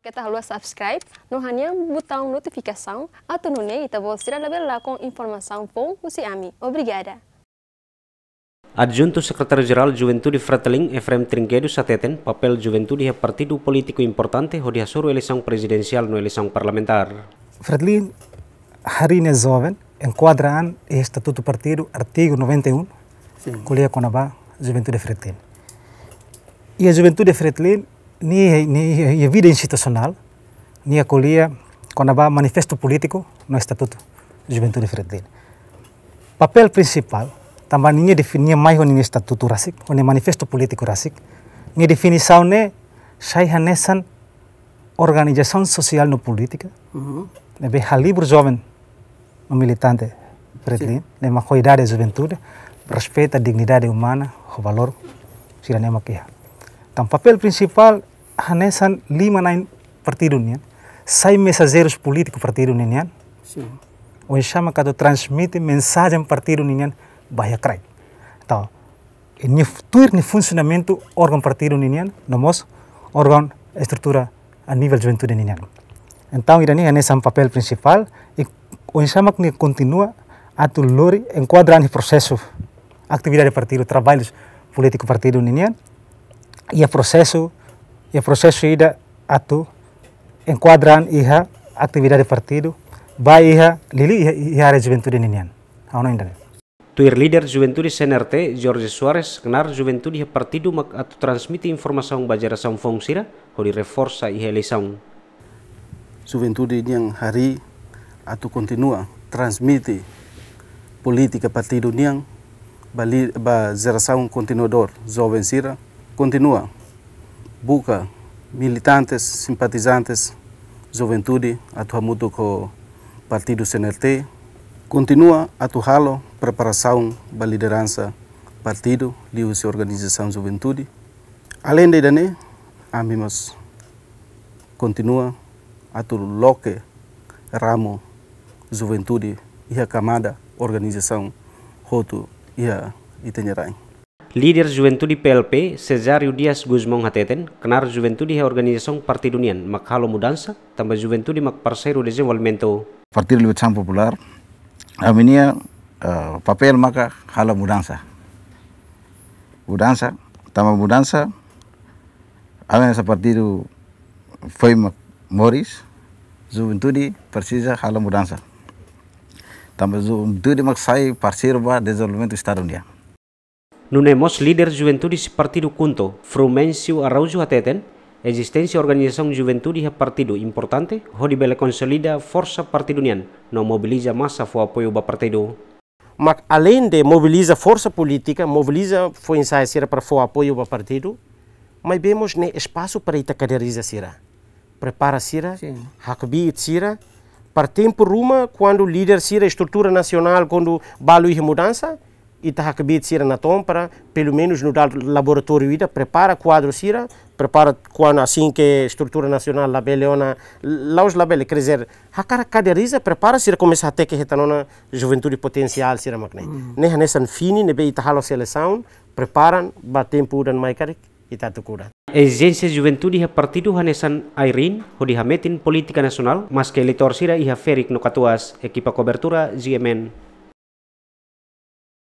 Kita harus subscribe no hanya atau notificação, kita boleh sila lebih lakukan informasi pun usi ami. Obrigada. Adjunto Sekretaris secretario Juventud di Fratelin Efrem Trinquedo sateten papel Juventud di partido político importante hoje soro eleição presidensial no eleição parlamentar. Fratelin, hari ini jovem, enquadran estatuto partido artigo 91, e kuliah konaba Juventud di Fratelin. Ia a di Fratelin ni, ni vida institucional, ni acolhia quando há manifesto político no Estatuto de Juventude Fretilina. Papel principal, também ninguém definia mais o ninguém Estatuto Rasik, o manifesto político Rasik, ni definição ne saihanesan organização social no política, uhum. nebe halibur jovem no militante Fretilina, ne majoridade de juventude, respeita a dignidade humana, o valor, sirane maquiha. Então, papel principal hanesan lima nain partidun yan. Sai mensageros políticos partidun yan. Sim. O chama que transmite mensagem partidun yan bahaya kray. Então, ni tuir ni funcionamento órgão partidun yan, nomos órgão estrutura a nível juventude yan. Então, irani hanesan é papel principal e o chama que continua a tu lori enquadrar processo atividade partido, trabalhos político partido ninian, e o processo ya proses ida atu enquadran iha atividade partido baik iha lili iha, iha juventud juventude nian hau no indane Tuir líder di CNRT, Jorge Suarez, kenar juventud iha partido mak atu transmite informasi bajara saung fongsira, hori reforça iha eleição. Juventude yang hari atu kontinua politik política partido niang ba, ba zeração kontinuador, jovem sira continua busca militantes, simpatizantes, juventude, atua muito com o Partido CNRT. Continua a atuá-lo preparação da liderança partido, livre se organização juventude. Além de dané, amigos mimas continua a loque ramo juventude e a camada organização roto e a itinerário. Leader Juventud di PLP, Cesario Dias Guzmán Hateten, kenar Juventud di organisasi Parti Dunia. makhalo mudansa, tambah Juventud di Macparceiro Desenvolvimento. Eh, Partido Libertação Popular, aminia uh, papel maka halo Mudansa Mudansa, tambah mudansa, aminia seperti itu, foi Morris, Juventud di persisa halo mudansa. Tambah Juventud di saya Parceiro para Desenvolvimento Estado dunia. Nunemos líder juventude partido junto, Frumencio Araujo ateten, existência organização juventude e partido importante, Rodibela consolida força partidunian, não mobiliza massa foi apoio ba partido. Mas além de mobiliza força política, mobiliza foi ensaio para foi apoio ba partido, mas vemos ne espaço para ita caderiza sira. Prepara sira, hakbi sira, para tempo ruma quando líder sira estrutura nacional quando balu e mudança, e tá acabei de ser na tompra, pelo menos no laboratório ida, prepara quadro sira, prepara quando assim que é estrutura nacional labeleona, lá os labele, quer dizer, a cara caderiza, prepara sira começa a ter que retanona juventude potencial sira magne. Mm. Hum. Né nessa fini, né bem tahalo seleção, preparam, batem puran mai carik e tá tucura. Exigencia juventude iha partido hanesan airin, hodi hametin política nacional, mas que eleitor sira iha ferik no catuas equipa cobertura GMN.